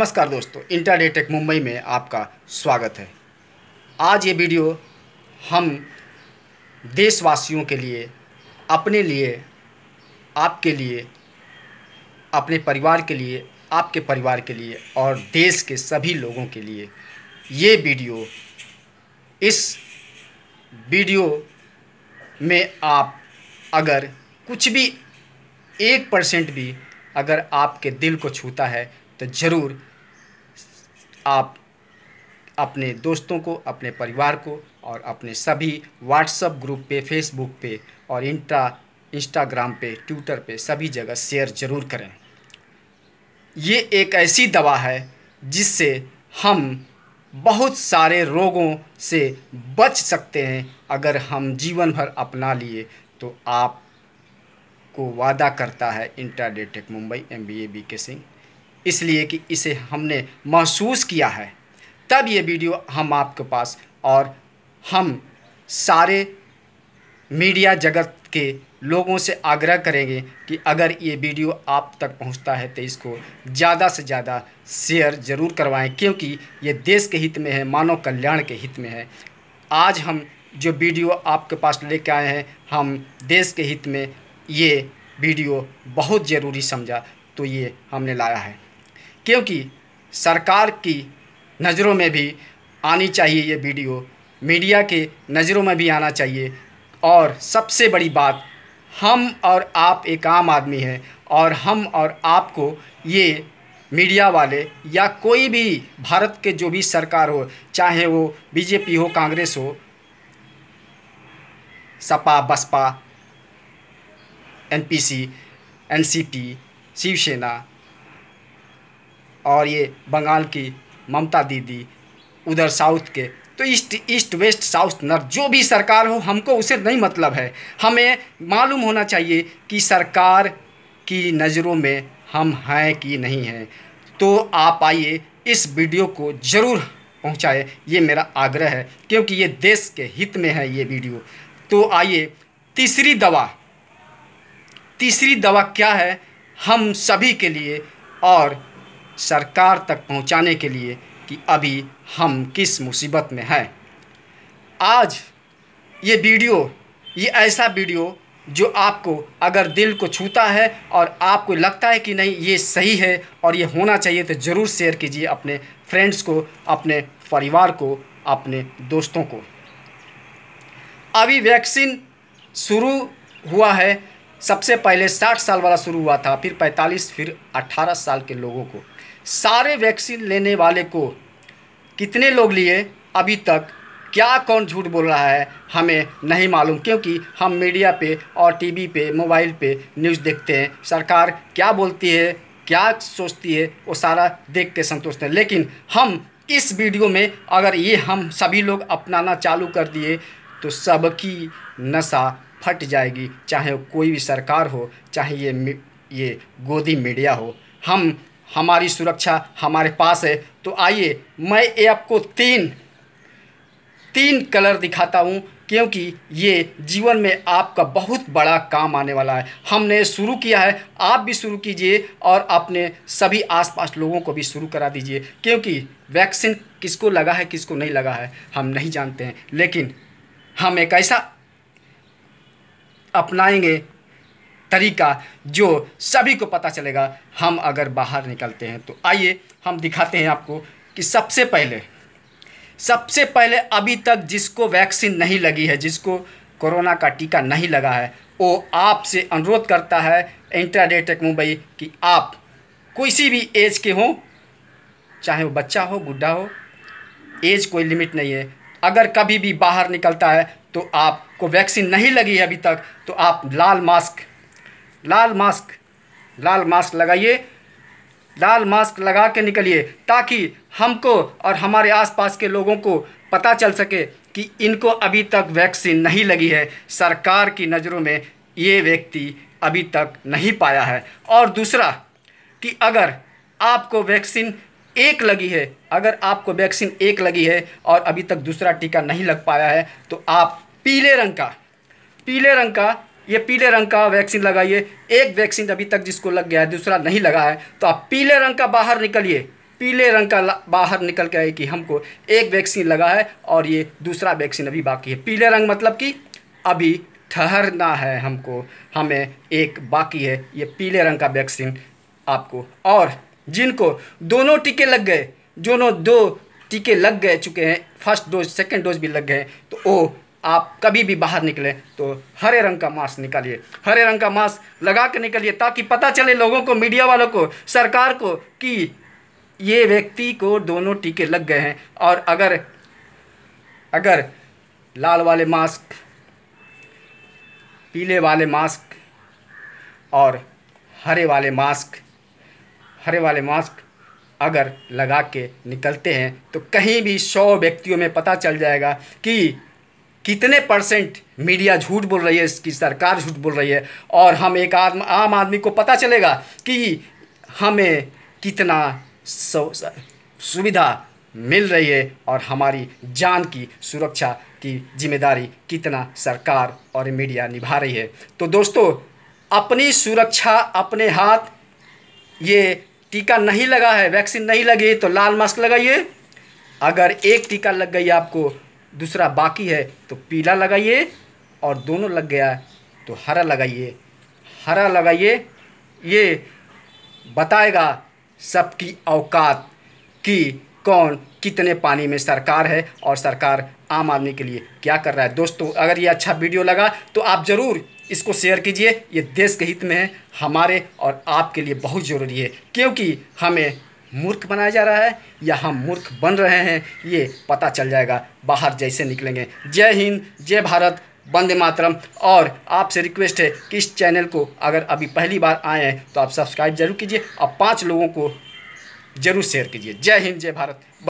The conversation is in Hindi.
नमस्कार दोस्तों इंटरडे टेक मुंबई में आपका स्वागत है आज ये वीडियो हम देशवासियों के लिए अपने लिए आपके लिए अपने परिवार के लिए आपके परिवार के लिए और देश के सभी लोगों के लिए ये वीडियो इस वीडियो में आप अगर कुछ भी एक परसेंट भी अगर आपके दिल को छूता है तो ज़रूर आप अपने दोस्तों को अपने परिवार को और अपने सभी व्हाट्सएप ग्रुप पे फेसबुक पे और इंटा इंस्टाग्राम पे ट्विटर पे सभी जगह शेयर ज़रूर करें ये एक ऐसी दवा है जिससे हम बहुत सारे रोगों से बच सकते हैं अगर हम जीवन भर अपना लिए तो आप को वादा करता है इंटरडेटेक Mumbai M B A B K Singh इसलिए कि इसे हमने महसूस किया है तब ये वीडियो हम आपके पास और हम सारे मीडिया जगत के लोगों से आग्रह करेंगे कि अगर ये वीडियो आप तक पहुंचता है तो इसको ज़्यादा से ज़्यादा शेयर ज़रूर करवाएं क्योंकि ये देश के हित में है मानव कल्याण के हित में है आज हम जो वीडियो आपके पास लेके आए हैं हम देश के हित में ये वीडियो बहुत ज़रूरी समझा तो ये हमने लाया है क्योंकि सरकार की नज़रों में भी आनी चाहिए ये वीडियो मीडिया के नज़रों में भी आना चाहिए और सबसे बड़ी बात हम और आप एक आम आदमी हैं और हम और आपको ये मीडिया वाले या कोई भी भारत के जो भी सरकार हो चाहे वो बीजेपी हो कांग्रेस हो सपा बसपा एनपीसी एनसीपी शिवसेना और ये बंगाल की ममता दीदी उधर साउथ के तो east east west south north जो भी सरकार हो हमको उसे नहीं मतलब है हमें मालूम होना चाहिए कि सरकार की नज़रों में हम हैं कि नहीं हैं तो आप आइए इस वीडियो को ज़रूर पहुंचाएं ये मेरा आग्रह है क्योंकि ये देश के हित में है ये वीडियो तो आइए तीसरी दवा तीसरी दवा क्या है हम सभी के लिए और सरकार तक पहुंचाने के लिए कि अभी हम किस मुसीबत में हैं आज ये वीडियो ये ऐसा वीडियो जो आपको अगर दिल को छूता है और आपको लगता है कि नहीं ये सही है और ये होना चाहिए तो ज़रूर शेयर कीजिए अपने फ्रेंड्स को अपने परिवार को अपने दोस्तों को अभी वैक्सीन शुरू हुआ है सबसे पहले 60 साल वाला शुरू हुआ था फिर 45 फिर 18 साल के लोगों को सारे वैक्सीन लेने वाले को कितने लोग लिए अभी तक क्या कौन झूठ बोल रहा है हमें नहीं मालूम क्योंकि हम मीडिया पे और टीवी पे मोबाइल पे न्यूज़ देखते हैं सरकार क्या बोलती है क्या सोचती है वो सारा देख के संतुष्ट हैं लेकिन हम इस वीडियो में अगर ये हम सभी लोग अपनाना चालू कर दिए तो सबकी नशा फट जाएगी चाहे कोई भी सरकार हो चाहे ये ये गोदी मीडिया हो हम हमारी सुरक्षा हमारे पास है तो आइए मैं ये आपको तीन तीन कलर दिखाता हूँ क्योंकि ये जीवन में आपका बहुत बड़ा काम आने वाला है हमने शुरू किया है आप भी शुरू कीजिए और अपने सभी आसपास लोगों को भी शुरू करा दीजिए क्योंकि वैक्सीन किसको लगा है किसको नहीं लगा है हम नहीं जानते हैं लेकिन हम एक ऐसा अपनाएंगे तरीका जो सभी को पता चलेगा हम अगर बाहर निकलते हैं तो आइए हम दिखाते हैं आपको कि सबसे पहले सबसे पहले अभी तक जिसको वैक्सीन नहीं लगी है जिसको कोरोना का टीका नहीं लगा है वो आपसे अनुरोध करता है इंट्राडेटेक मुंबई कि आप किसी भी एज के हों चाहे वो बच्चा हो बुढ़ा हो एज कोई लिमिट नहीं है अगर कभी भी बाहर निकलता है तो आपको वैक्सीन नहीं लगी है अभी तक तो आप लाल मास्क लाल मास्क लाल मास्क लगाइए लाल मास्क लगा के निकलिए ताकि हमको और हमारे आसपास के लोगों को पता चल सके कि इनको अभी तक वैक्सीन नहीं लगी है सरकार की नज़रों में ये व्यक्ति अभी तक नहीं पाया है और दूसरा कि अगर आपको वैक्सीन एक लगी है अगर आपको वैक्सीन एक लगी है और अभी तक दूसरा टीका नहीं लग पाया है तो आप पीले रंग का पीले रंग का ये पीले रंग का वैक्सीन लगाइए एक वैक्सीन अभी तक जिसको लग गया है दूसरा नहीं लगा है तो आप पीले रंग का बाहर निकलिए पीले रंग का बाहर निकल के आए कि हमको एक वैक्सीन लगा है और ये दूसरा वैक्सीन अभी बाकी है पीले रंग मतलब कि अभी ठहरना है हमको हमें एक बाकी है ये पीले रंग का वैक्सीन आपको और जिनको दोनों टीके लग गए दोनों दो टीके लग गए चुके हैं फर्स्ट डोज सेकेंड डोज भी लग गए तो वो आप कभी भी बाहर निकलें तो हरे रंग का मास्क निकालिए हरे रंग का मास्क लगा के निकलिए ताकि पता चले लोगों को मीडिया वालों को सरकार को कि ये व्यक्ति को दोनों टीके लग गए हैं और अगर अगर लाल वाले मास्क पीले वाले मास्क और हरे वाले मास्क हरे वाले मास्क अगर लगा के निकलते हैं तो कहीं भी सौ व्यक्तियों में पता चल जाएगा कि कितने परसेंट मीडिया झूठ बोल रही है इसकी सरकार झूठ बोल रही है और हम एक आदम आम आदमी को पता चलेगा कि हमें कितना सुविधा मिल रही है और हमारी जान की सुरक्षा की जिम्मेदारी कितना सरकार और मीडिया निभा रही है तो दोस्तों अपनी सुरक्षा अपने हाथ ये टीका नहीं लगा है वैक्सीन नहीं लगी तो लाल मास्क लगाइए अगर एक टीका लग गई आपको दूसरा बाकी है तो पीला लगाइए और दोनों लग गया तो हरा लगाइए हरा लगाइए ये बताएगा सबकी औकात कि कौन कितने पानी में सरकार है और सरकार आम आदमी के लिए क्या कर रहा है दोस्तों अगर ये अच्छा वीडियो लगा तो आप ज़रूर इसको शेयर कीजिए ये देश के हित में है हमारे और आपके लिए बहुत ज़रूरी है क्योंकि हमें मूर्ख बनाया जा रहा है या हम मूर्ख बन रहे हैं ये पता चल जाएगा बाहर जैसे निकलेंगे जय हिंद जय भारत वंदे मातरम और आपसे रिक्वेस्ट है कि इस चैनल को अगर अभी पहली बार आए हैं तो आप सब्सक्राइब जरूर कीजिए और पाँच लोगों को जरूर शेयर कीजिए जय हिंद जय भारत